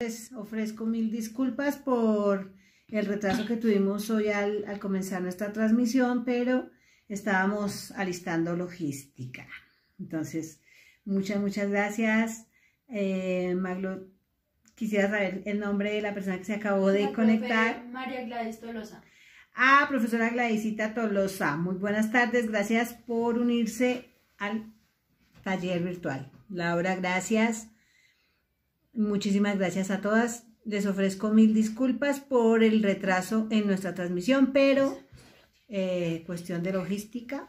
Les ofrezco mil disculpas por el retraso que tuvimos hoy al, comenzar nuestra transmisión, pero estábamos alistando logística. Entonces, muchas, muchas gracias. Eh, Maglo, quisiera saber el nombre de la persona que se acabó de conectar. María Gladys Tolosa. Ah, profesora Gladysita Tolosa. Muy buenas tardes. Gracias por unirse al taller virtual. Laura, gracias. Muchísimas gracias a todas. Les ofrezco mil disculpas por el retraso en nuestra transmisión, pero eh, cuestión de logística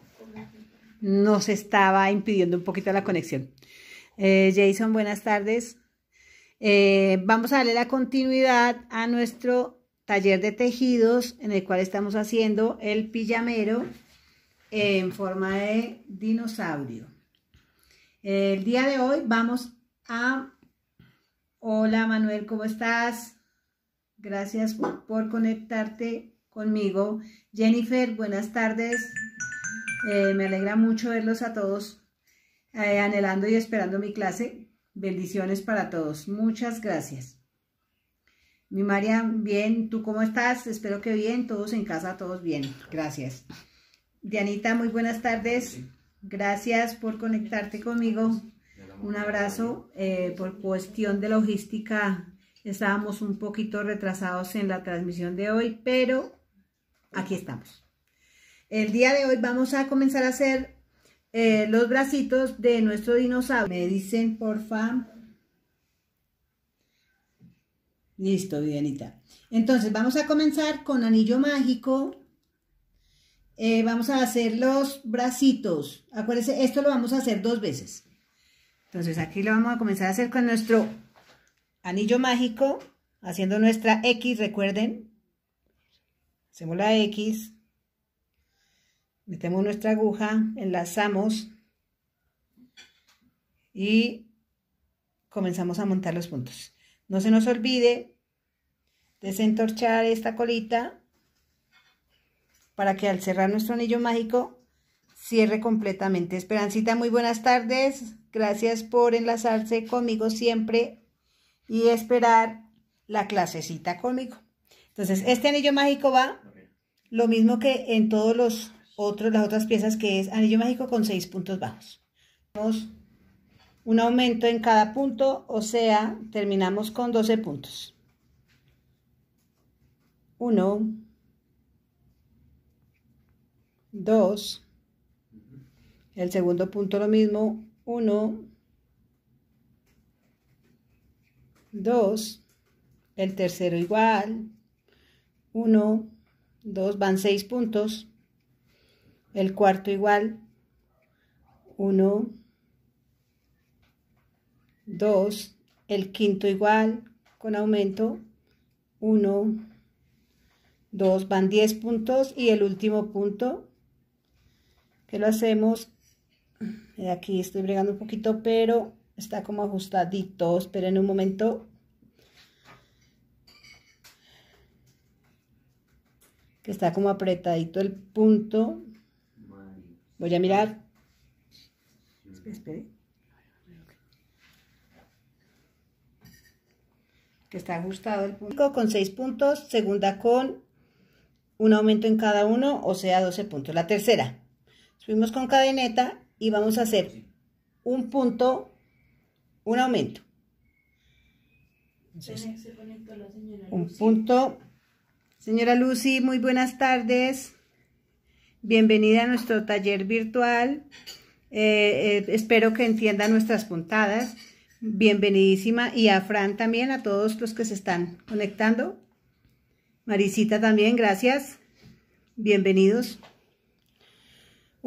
nos estaba impidiendo un poquito la conexión. Eh, Jason, buenas tardes. Eh, vamos a darle la continuidad a nuestro taller de tejidos en el cual estamos haciendo el pijamero en forma de dinosaurio. El día de hoy vamos a... Hola Manuel, ¿cómo estás? Gracias por conectarte conmigo. Jennifer, buenas tardes. Eh, me alegra mucho verlos a todos, eh, anhelando y esperando mi clase. Bendiciones para todos. Muchas gracias. Mi María, bien, ¿tú cómo estás? Espero que bien, todos en casa, todos bien. Gracias. Dianita, muy buenas tardes. Gracias por conectarte conmigo. Un abrazo. Eh, por cuestión de logística, estábamos un poquito retrasados en la transmisión de hoy, pero aquí estamos. El día de hoy vamos a comenzar a hacer eh, los bracitos de nuestro dinosaurio. Me dicen, porfa. Listo, Vivianita. Entonces, vamos a comenzar con anillo mágico eh, vamos a hacer los bracitos. Acuérdense, esto lo vamos a hacer dos veces. Entonces aquí lo vamos a comenzar a hacer con nuestro anillo mágico, haciendo nuestra X, recuerden. Hacemos la X, metemos nuestra aguja, enlazamos y comenzamos a montar los puntos. No se nos olvide desentorchar esta colita para que al cerrar nuestro anillo mágico cierre completamente. Esperancita, muy buenas tardes. Gracias por enlazarse conmigo siempre y esperar la clasecita conmigo. Entonces, este anillo mágico va lo mismo que en todos los otros, las otras piezas, que es anillo mágico con seis puntos bajos. un aumento en cada punto, o sea, terminamos con 12 puntos. Uno. 2. El segundo punto lo mismo, 1, 2. El tercero igual, 1, 2, van 6 puntos. El cuarto igual, 1, 2. El quinto igual, con aumento, 1, 2, van 10 puntos. Y el último punto, que lo hacemos, eh, aquí estoy bregando un poquito, pero está como ajustadito, esperen un momento. Que está como apretadito el punto. Voy a mirar. que está ajustado el punto con seis puntos, segunda con un aumento en cada uno, o sea 12 puntos. La tercera, Subimos con cadeneta y vamos a hacer un punto, un aumento. un punto. Señora Lucy, muy buenas tardes. Bienvenida a nuestro taller virtual. Eh, eh, espero que entienda nuestras puntadas. Bienvenidísima. Y a Fran también, a todos los que se están conectando. Marisita también, gracias. Bienvenidos.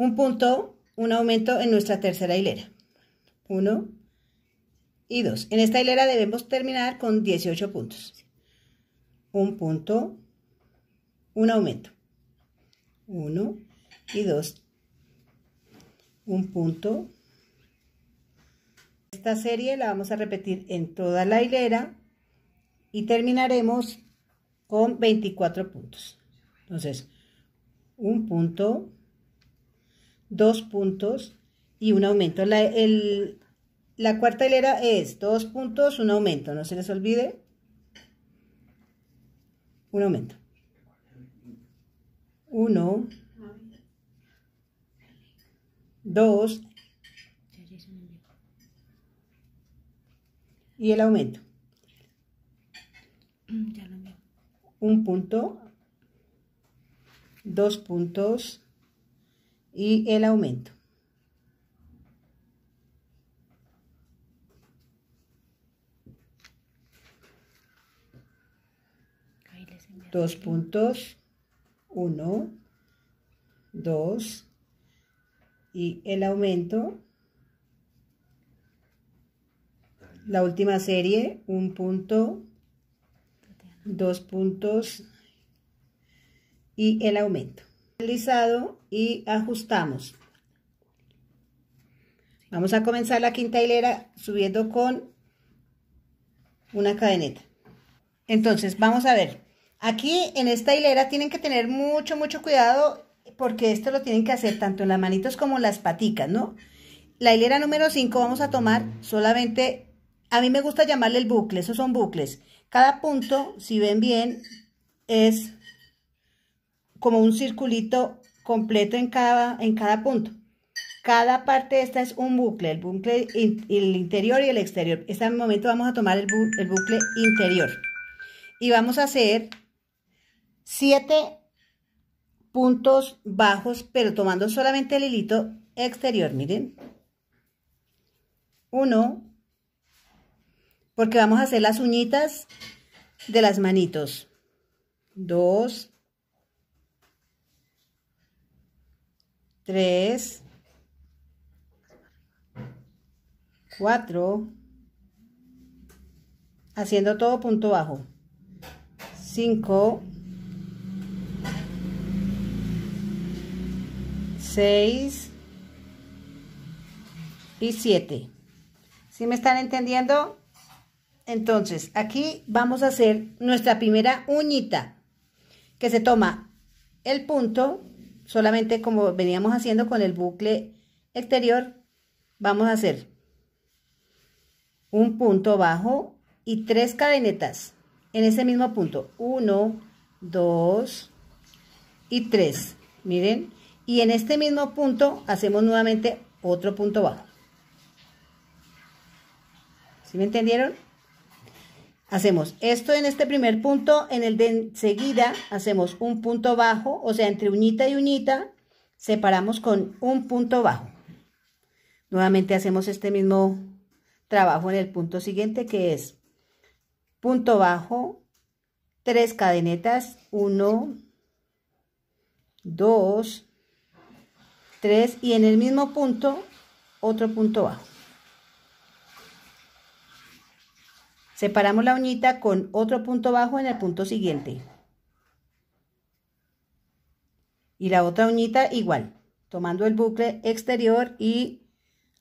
Un punto, un aumento en nuestra tercera hilera. 1 y 2. En esta hilera debemos terminar con 18 puntos. Un punto, un aumento. 1 y 2. Un punto. Esta serie la vamos a repetir en toda la hilera y terminaremos con 24 puntos. Entonces, un punto, Dos puntos y un aumento. La, la cuarta hilera es dos puntos, un aumento, no se les olvide. Un aumento. Uno. Dos. y el aumento. Mm, un punto, dos puntos, y el aumento. Dos puntos, uno, dos, y el aumento. La última serie, un punto, dos puntos, y el aumento realizado y ajustamos. Vamos a comenzar la quinta hilera subiendo con una cadeneta. Entonces, vamos a ver. Aquí en esta hilera tienen que tener mucho, mucho cuidado porque esto lo tienen que hacer tanto en las manitos como en las paticas, ¿no? La hilera número 5 vamos a tomar solamente, a mí me gusta llamarle el bucle, esos son bucles. Cada punto, si ven bien, es como un circulito completo en cada, en cada punto. Cada parte de esta es un bucle, el bucle el interior y el exterior. En este momento vamos a tomar el, bucle interior. Y vamos a hacer siete puntos bajos, pero tomando solamente el hilito exterior, miren. Uno, porque vamos a hacer las uñitas de las manitos. Dos, 3, 4, haciendo todo punto bajo, 5, 6 y 7. ¿Sí me están entendiendo? Entonces, aquí vamos a hacer nuestra primera uñita, que se toma el punto Solamente como veníamos haciendo con el bucle exterior, vamos a hacer un punto bajo y tres cadenetas en ese mismo punto. Uno, dos y tres. Miren. Y en este mismo punto hacemos nuevamente otro punto bajo. ¿Sí me entendieron? Hacemos esto en este primer punto, en el de enseguida hacemos un punto bajo, o sea, entre uñita y uñita, separamos con un punto bajo. Nuevamente hacemos este mismo trabajo en el punto siguiente, que es punto bajo, tres cadenetas, uno, dos, tres y en el mismo punto otro punto bajo. Separamos la uñita con otro punto bajo en el punto siguiente. Y la otra uñita igual, tomando el bucle exterior y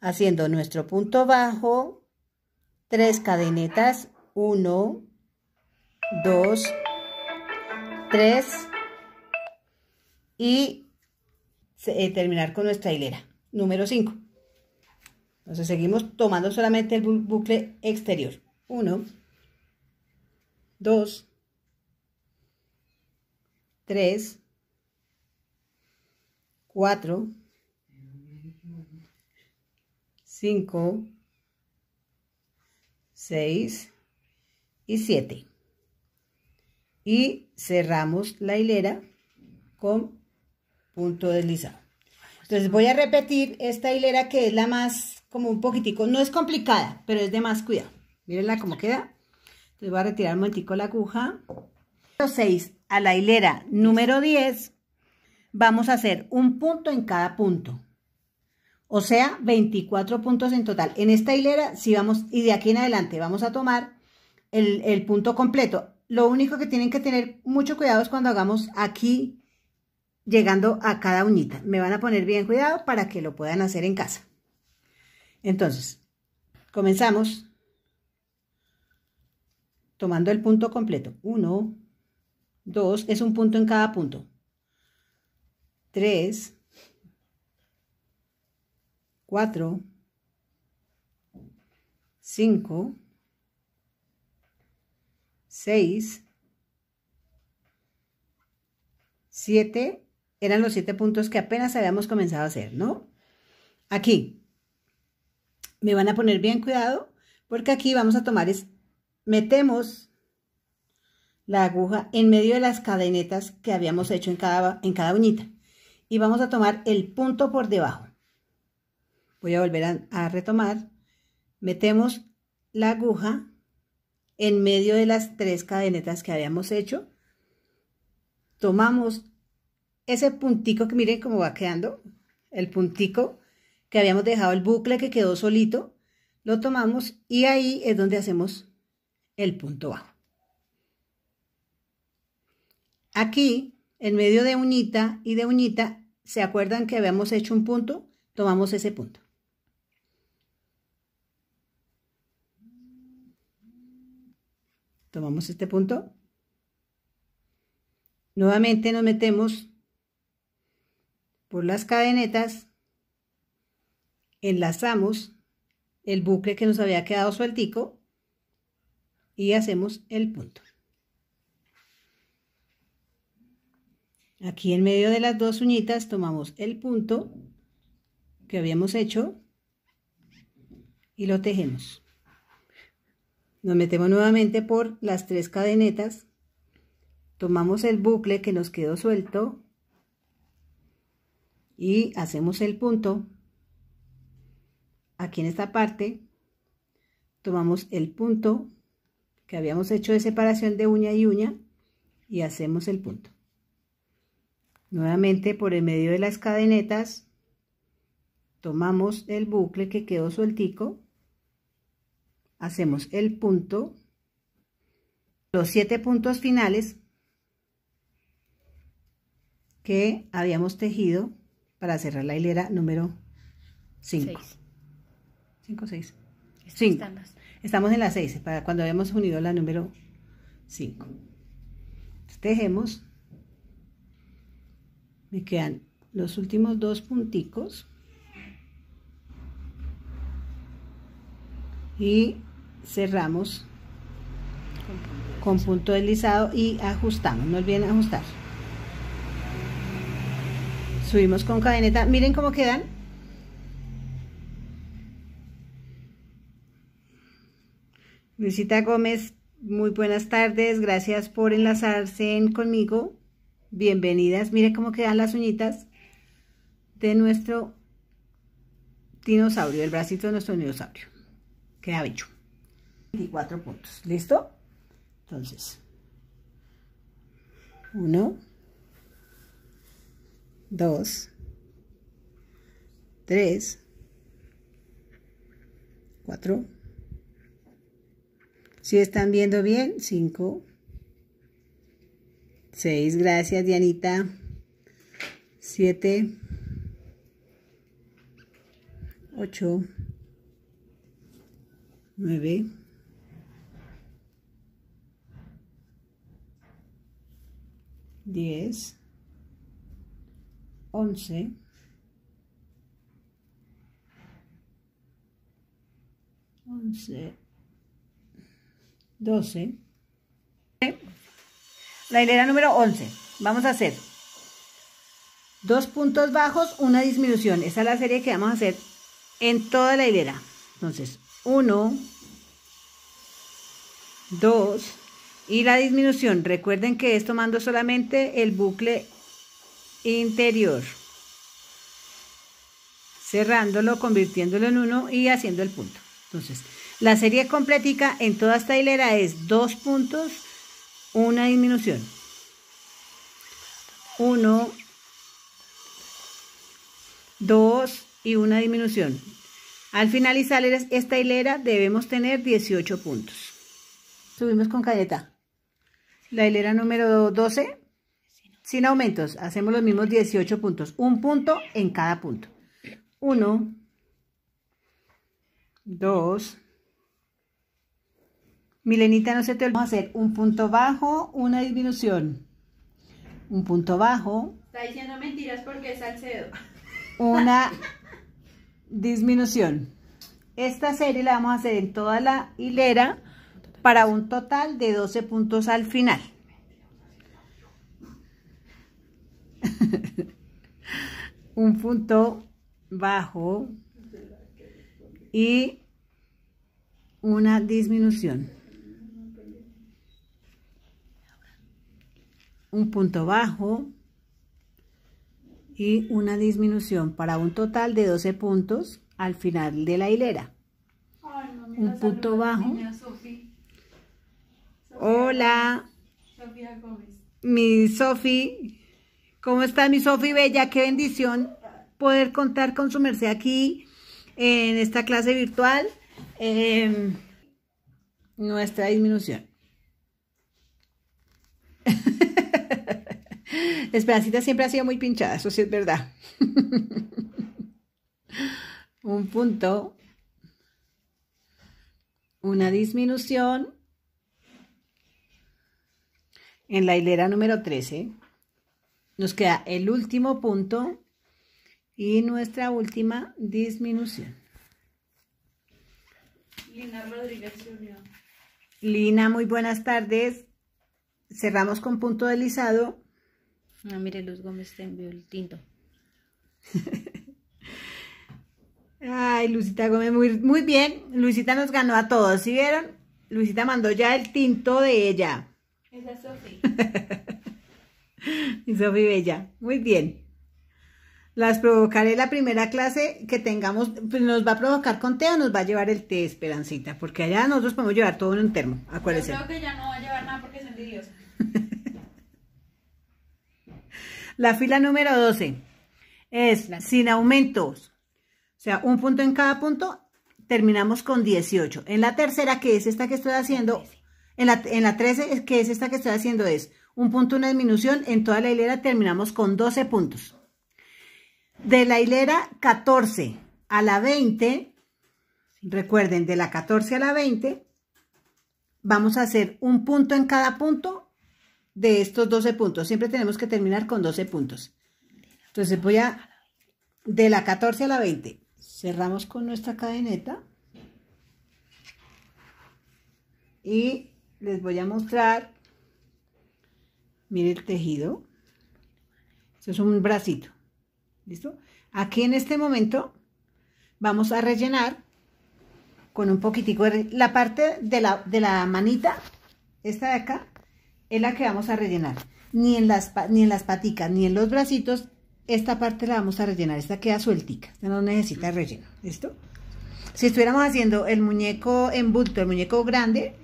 haciendo nuestro punto bajo, tres cadenetas, 1, 2, 3 y eh, terminar con nuestra hilera, número 5. Entonces seguimos tomando solamente el bucle exterior. 1, 2, 3, 4, 5, 6 y 7. Y cerramos la hilera con punto deslizado. Entonces voy a repetir esta hilera que es la más como un poquitico, no es complicada, pero es de más cuidado. Mírenla cómo queda. Entonces voy a retirar un momentico la aguja. 6 a la hilera número 10 vamos a hacer un punto en cada punto. O sea, 24 puntos en total. En esta hilera, si vamos, y de aquí en adelante vamos a tomar el, el punto completo. Lo único que tienen que tener mucho cuidado es cuando hagamos aquí, llegando a cada uñita. Me van a poner bien cuidado para que lo puedan hacer en casa. Entonces, comenzamos tomando el punto completo. 1, 2, es un punto en cada punto. 3, 4, 5, 6, 7, eran los 7 puntos que apenas habíamos comenzado a hacer, ¿no? Aquí, me van a poner bien cuidado porque aquí vamos a tomar metemos la aguja en medio de las cadenetas que habíamos hecho en cada, en cada uñita y vamos a tomar el punto por debajo. Voy a volver a, a retomar. Metemos la aguja en medio de las tres cadenetas que habíamos hecho. Tomamos ese puntico que miren cómo va quedando, el puntico que habíamos dejado el bucle que quedó solito, lo tomamos y ahí es donde hacemos el punto bajo Aquí, en medio de unita y de unita, ¿se acuerdan que habíamos hecho un punto? Tomamos ese punto. Tomamos este punto. Nuevamente nos metemos por las cadenetas, enlazamos el bucle que nos había quedado sueltico y hacemos el punto. Aquí en medio de las dos uñitas tomamos el punto que habíamos hecho y lo tejemos. Nos metemos nuevamente por las tres cadenetas, tomamos el bucle que nos quedó suelto y hacemos el punto. Aquí en esta parte tomamos el punto que habíamos hecho de separación de uña y uña y hacemos el punto. Nuevamente por el medio de las cadenetas tomamos el bucle que quedó sueltico, hacemos el punto, los siete puntos finales que habíamos tejido para cerrar la hilera número 5. 5, 6. 5. Estamos en la 6, para cuando habíamos unido la número 5. Tejemos. Me quedan los últimos dos punticos. Y cerramos con punto deslizado y ajustamos. No olviden ajustar. Subimos con cadeneta. Miren cómo quedan. Luisita Gómez, muy buenas tardes, gracias por enlazarse conmigo. Bienvenidas, mire cómo quedan las uñitas de nuestro dinosaurio, el bracito de nuestro dinosaurio. Queda bello. 24 puntos, ¿listo? Entonces, uno, dos, tres, cuatro, si están viendo bien, 5, 6, gracias Dianita. 7, 8, 9, 10, 11, 11, 12. La hilera número 11. Vamos a hacer dos puntos bajos, una disminución. Esa es la serie que vamos a hacer en toda la hilera. Entonces, 1, 2 y la disminución. Recuerden que es tomando solamente el bucle interior. Cerrándolo, convirtiéndolo en uno y haciendo el punto. Entonces, la serie completica en toda esta hilera es dos puntos, una disminución. 1, 2 y una disminución. Al finalizar esta hilera debemos tener 18 puntos. Subimos con cadeta. La hilera número 12, sin aumentos, hacemos los mismos 18 puntos. Un punto en cada punto. 1, 2, Milenita, no se te olvide Vamos a hacer un punto bajo, una disminución. Un punto bajo. Está diciendo mentiras porque es Salcedo. Una disminución. Esta serie la vamos a hacer en toda la hilera para un total de 12 puntos al final. un punto bajo y una disminución. un punto bajo y una disminución para un total de 12 puntos al final de la hilera. un punto bajo. Hola. Mi Sofi, ¿cómo está mi Sofi Bella? Qué bendición poder contar con su merced aquí en esta clase virtual. Em, nuestra disminución. Esperancita siempre ha sido muy pinchada, eso sí es verdad. Un punto, una disminución en la hilera número 13. Nos queda el último punto y nuestra última disminución. Lina Rodríguez Lina, muy buenas tardes. Cerramos con punto deslizado. Ah, mire, Luz Gómez te envió el tinto. Ay, Luisita Gómez, muy, muy bien. Luisita nos ganó a todos, ¿sí vieron? Luisita mandó ya el tinto de ella. Esa es Sofi. y Sofi Bella, muy bien. Las provocaré la primera clase que tengamos, pues nos va a provocar con té o nos va a llevar el té, Esperancita, porque allá nosotros podemos llevar todo en un termo, acuérdense. creo que ya no vaya La fila número 12 es sin aumentos. O sea, un punto en cada punto, terminamos con 18. En la tercera, que es esta que estoy haciendo, en la, en la 13, que es esta que estoy haciendo, es un punto, una disminución. En toda la hilera terminamos con 12 puntos. De la hilera 14 a la 20, recuerden, de la 14 a la 20, vamos a hacer un punto en cada punto de estos 12 puntos. Siempre tenemos que terminar con 12 puntos. Entonces voy a, de la 14 a la 20, cerramos con nuestra cadeneta. Y les voy a mostrar, mire el tejido. Esto es un bracito. ¿Listo? Aquí en este momento vamos a rellenar con un poquitico de la parte de la, de la manita, esta de acá, es la que vamos a rellenar. Ni en las, ni en paticas, ni en los bracitos, esta parte la vamos a rellenar. Esta queda sueltica, no necesita relleno. ¿Listo? Si estuviéramos haciendo el muñeco en el muñeco grande,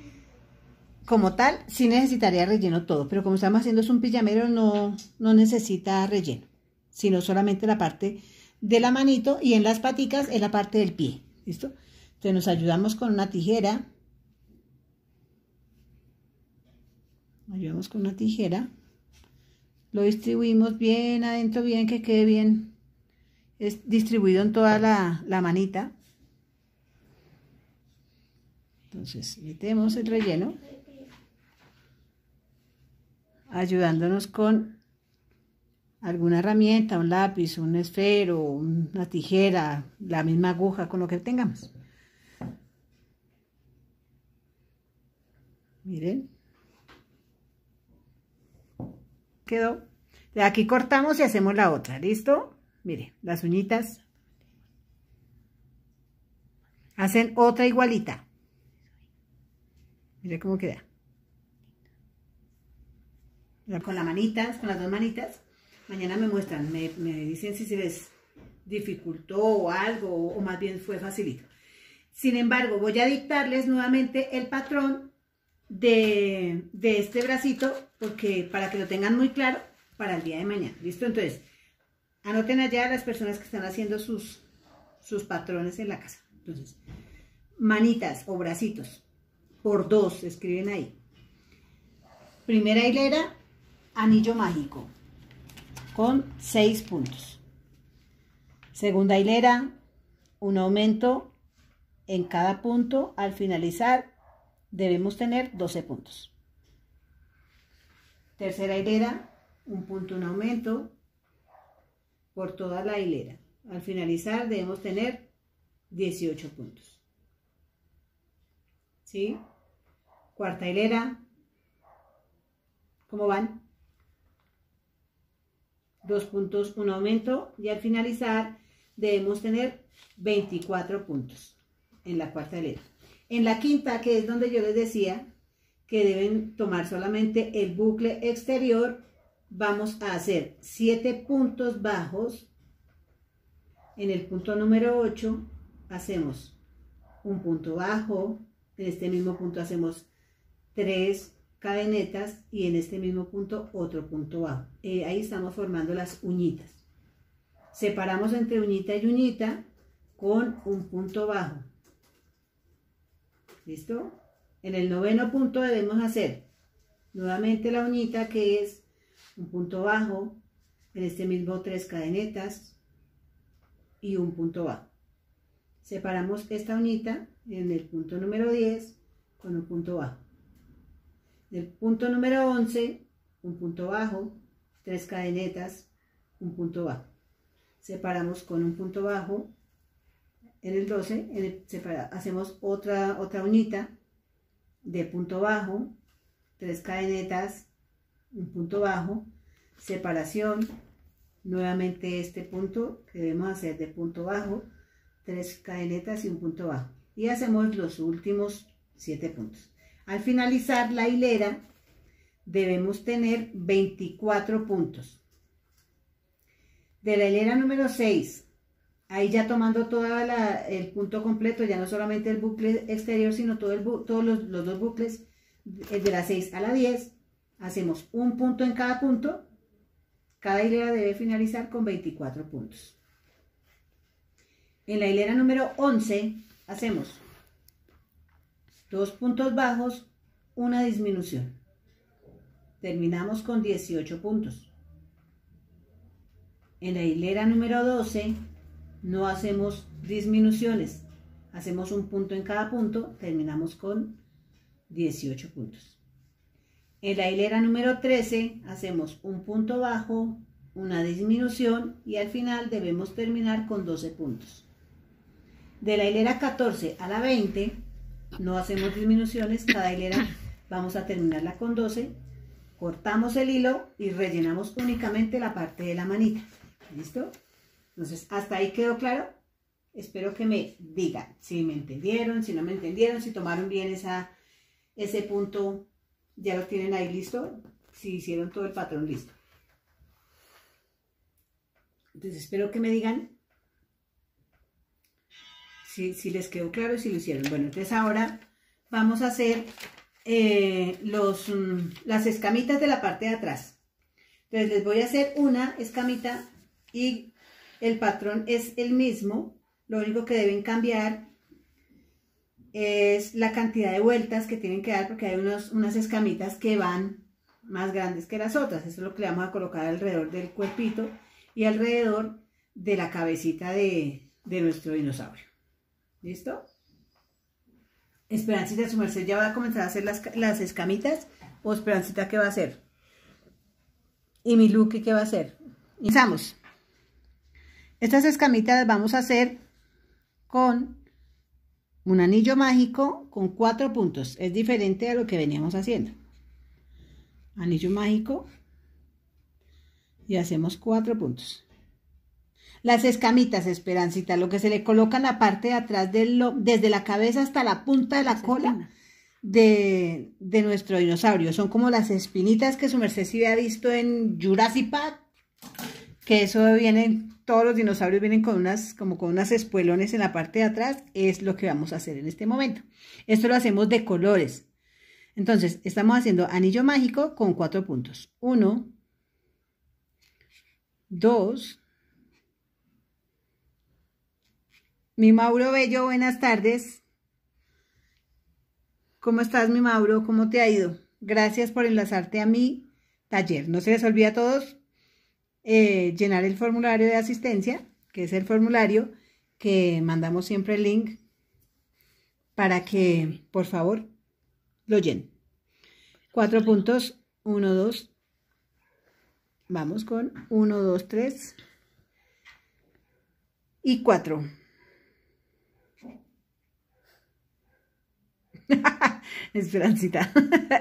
como tal, sí necesitaría relleno todo. Pero como estamos haciendo es un pijamero, no, no necesita relleno. Sino solamente la parte de la manito y en las paticas es la parte del pie. ¿Listo? Entonces nos ayudamos con una tijera ayudamos con una tijera, lo distribuimos bien adentro, bien que quede bien es distribuido en toda la, la manita. Entonces metemos el relleno, ayudándonos con alguna herramienta, un lápiz, un esfero, una tijera, la misma aguja, con lo que tengamos. Miren. quedó. De aquí cortamos y hacemos la otra, ¿listo? Miren, las uñitas. Hacen otra igualita. Mire cómo queda. Con las manitas, con las dos manitas. Mañana me muestran, me, me dicen si se les dificultó o algo, o más bien fue facilito. Sin embargo, voy a dictarles nuevamente el patrón de, este bracito, porque para que lo tengan muy claro para el día de mañana. ¿Listo? Entonces, anoten allá las personas que están haciendo sus, sus patrones en la casa. Entonces, manitas o bracitos por dos, escriben ahí. Primera hilera, anillo mágico con seis puntos. Segunda hilera, un aumento en cada punto al finalizar debemos tener 12 puntos. Tercera hilera, un punto, un aumento por toda la hilera. Al finalizar debemos tener 18 puntos. ¿Sí? Cuarta hilera, ¿cómo van? Dos puntos, un aumento y al finalizar debemos tener 24 puntos en la cuarta hilera. En la quinta, que es donde yo les decía que deben tomar solamente el bucle exterior, vamos a hacer siete puntos bajos. En el punto número 8 hacemos un punto bajo, en este mismo punto hacemos tres cadenetas y en este mismo punto otro punto bajo. Eh, ahí estamos formando las uñitas. Separamos entre uñita y uñita con un punto bajo. ¿Listo? En el noveno punto debemos hacer nuevamente la unita que es un punto bajo, en este mismo tres cadenetas y un punto bajo. Separamos esta unita en el punto número 10 con un punto bajo. En el punto número 11, un punto bajo, tres cadenetas, un punto bajo. Separamos con un punto bajo en el 12 en eh, hacemos otra, otra uñita de punto bajo, tres cadenetas, un punto bajo, separación, nuevamente este punto que debemos hacer de punto bajo, tres cadenetas y un punto bajo. Y hacemos los últimos siete puntos. Al finalizar la hilera debemos tener 24 puntos. De la hilera número 6 ahí ya tomando todo el punto completo, ya no solamente el bucle exterior, sino todos los, dos bucles, eh, de la 6 a la 10, hacemos un punto en cada punto, cada hilera debe finalizar con 24 puntos. En la hilera número 11 hacemos dos puntos bajos, una disminución. Terminamos con 18 puntos. En la hilera número 12 no hacemos disminuciones, hacemos un punto en cada punto, terminamos con 18 puntos. En la hilera número 13 hacemos un punto bajo, una disminución y al final debemos terminar con 12 puntos. De la hilera 14 a la 20 no hacemos disminuciones, cada hilera vamos a terminarla con 12, cortamos el hilo y rellenamos únicamente la parte de la manita. ¿Listo? Entonces, ¿hasta ahí quedó claro? Espero que me digan si me entendieron, si no me entendieron, si tomaron bien ese punto, ya lo tienen ahí listo, si hicieron todo el patrón listo. Entonces, espero que me digan si, les quedó claro y si lo hicieron. Bueno, entonces ahora vamos a hacer eh, los, mm, las escamitas de la parte de atrás. Entonces, les voy a hacer una escamita y el patrón es el mismo, lo único que deben cambiar es la cantidad de vueltas que tienen que dar porque hay unas escamitas que van más grandes que las otras. Eso es lo que le vamos a colocar alrededor del cuerpito y alrededor de la cabecita de, nuestro dinosaurio. ¿Listo? Esperancita, su merced ya va a comenzar a hacer las, escamitas. ¿O Esperancita qué va a hacer? ¿Y mi qué va a hacer? Empezamos. Estas escamitas las vamos a hacer con un anillo mágico con cuatro puntos. Es diferente a lo que veníamos haciendo. Anillo mágico y hacemos cuatro puntos. Las escamitas, Esperancita, lo que se le coloca en la parte de atrás, del desde la cabeza hasta la punta de la cola de, nuestro dinosaurio. Son como las espinitas que su merced sí había visto en Jurassic Park, que eso viene todos los dinosaurios vienen con unas, como con unas espuelones en la parte de atrás, es lo que vamos a hacer en este momento. Esto lo hacemos de colores. Entonces, estamos haciendo anillo mágico con cuatro puntos. Uno, dos. Mi Mauro Bello, buenas tardes. ¿Cómo estás, mi Mauro? ¿Cómo te ha ido? Gracias por enlazarte a mi taller. No se les olvida a todos eh, llenar el formulario de asistencia, que es el formulario que mandamos siempre el link para que, por favor, lo llenen. Cuatro puntos, uno, dos. Vamos con uno, dos, tres y cuatro. Esperancita.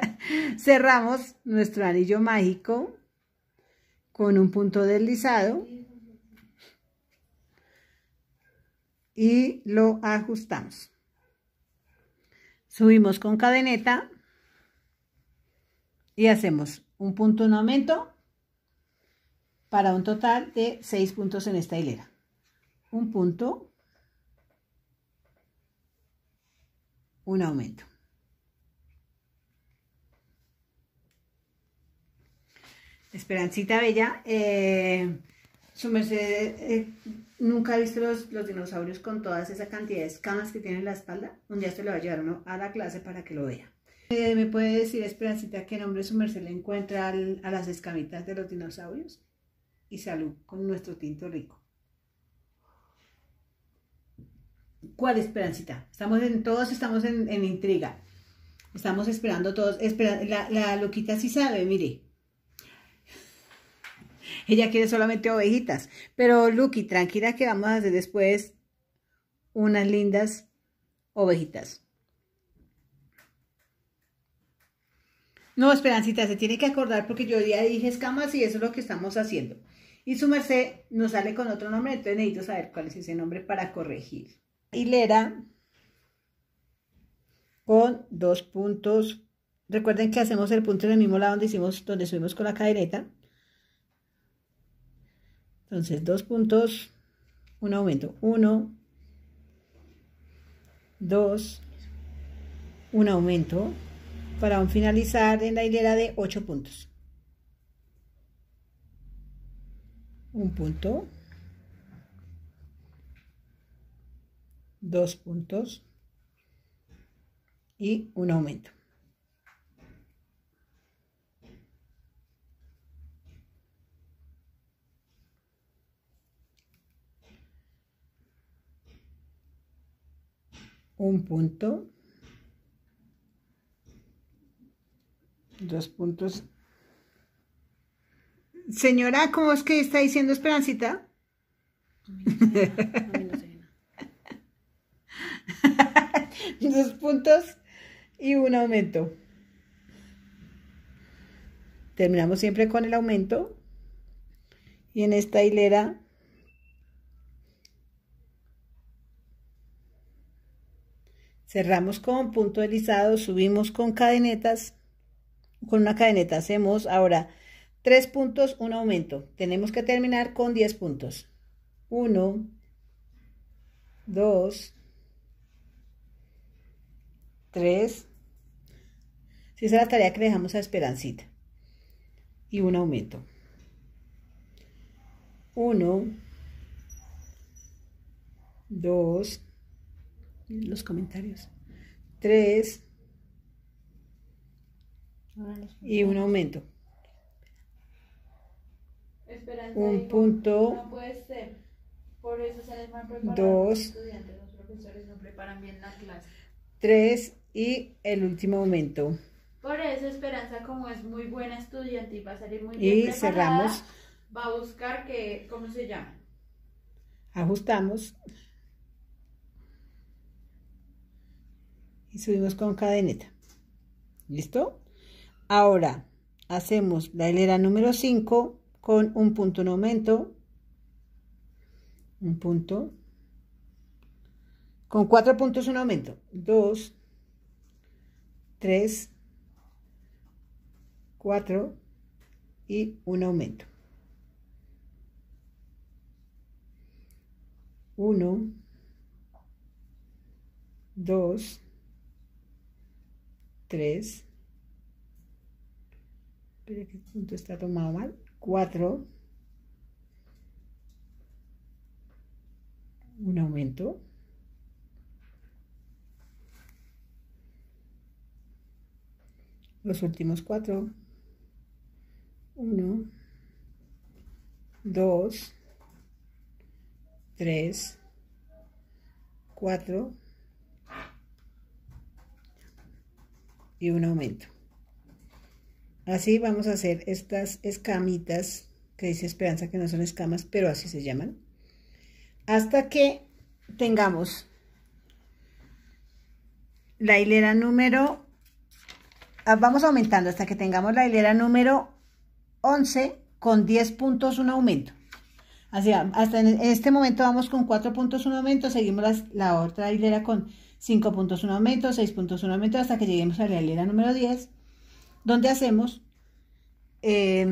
Cerramos nuestro anillo mágico con un punto deslizado y lo ajustamos. Subimos con cadeneta y hacemos un punto un aumento para un total de seis puntos en esta hilera. Un punto, un aumento. Esperancita Bella, eh, su merced eh, nunca ha visto los, dinosaurios con todas esa cantidad de escamas que tienen en la espalda. Un día se lo va a llevar uno a la clase para que lo vea. Eh, ¿Me puede decir, Esperancita, qué nombre su merced le encuentra a las escamitas de los dinosaurios? Y salud con nuestro tinto rico. ¿Cuál Esperancita? Estamos en todos, estamos en, intriga. Estamos esperando todos. la, la loquita sí sabe, mire. Ella quiere solamente ovejitas. Pero Lucky, tranquila que vamos a hacer después unas lindas ovejitas. No, Esperancita, se tiene que acordar porque yo ya dije escamas y eso es lo que estamos haciendo. Y su merced nos sale con otro nombre, entonces necesito saber cuál es ese nombre para corregir. Hilera con dos puntos. Recuerden que hacemos el punto en el mismo lado donde hicimos, donde subimos con la cadereta. Entonces, dos puntos, un aumento. Uno, dos, un aumento para finalizar en la hilera de ocho puntos. Un punto. Dos puntos. Y un aumento. un punto, dos puntos. Señora, ¿cómo es que está diciendo Esperancita? dos puntos y un aumento. Terminamos siempre con el aumento. Y en esta hilera cerramos con punto deslizado subimos con cadenetas, con una cadeneta hacemos ahora tres puntos, un aumento. Tenemos que terminar con 10 puntos. 1, 2, 3. Si esa es la tarea que dejamos a Esperancita. Y un aumento. 1, 2, 3 en los comentarios. Tres. Y un aumento. Esperanza un punto. No puede ser. Por eso salen mal preparados dos, estudiantes. Los profesores no preparan bien la clase. Tres. Y el último aumento. Por eso Esperanza, como es muy buena estudiante y va a salir muy bien. Y preparada, cerramos. Va a buscar que, ¿cómo se llama? Ajustamos. y subimos con cadeneta. ¿Listo? Ahora hacemos la hilera número 5 con un punto un aumento, un punto, con cuatro puntos un aumento, 2, 3, 4 y un aumento. 1, 2, 3, pero que punto está tomado mal, 4, un aumento, los últimos 4, 1, 2, 3, 4, y un aumento. Así vamos a hacer estas escamitas que dice Esperanza que no son escamas, pero así se llaman. Hasta que tengamos la hilera número, ah, vamos aumentando hasta que tengamos la hilera número 11 con 10 puntos un aumento. Así, ah, hasta en este momento vamos con 4 puntos un aumento, seguimos la otra hilera con 5.1 aumento, 6.1 aumento, hasta que lleguemos a la hilera número 10, donde hacemos... Eh,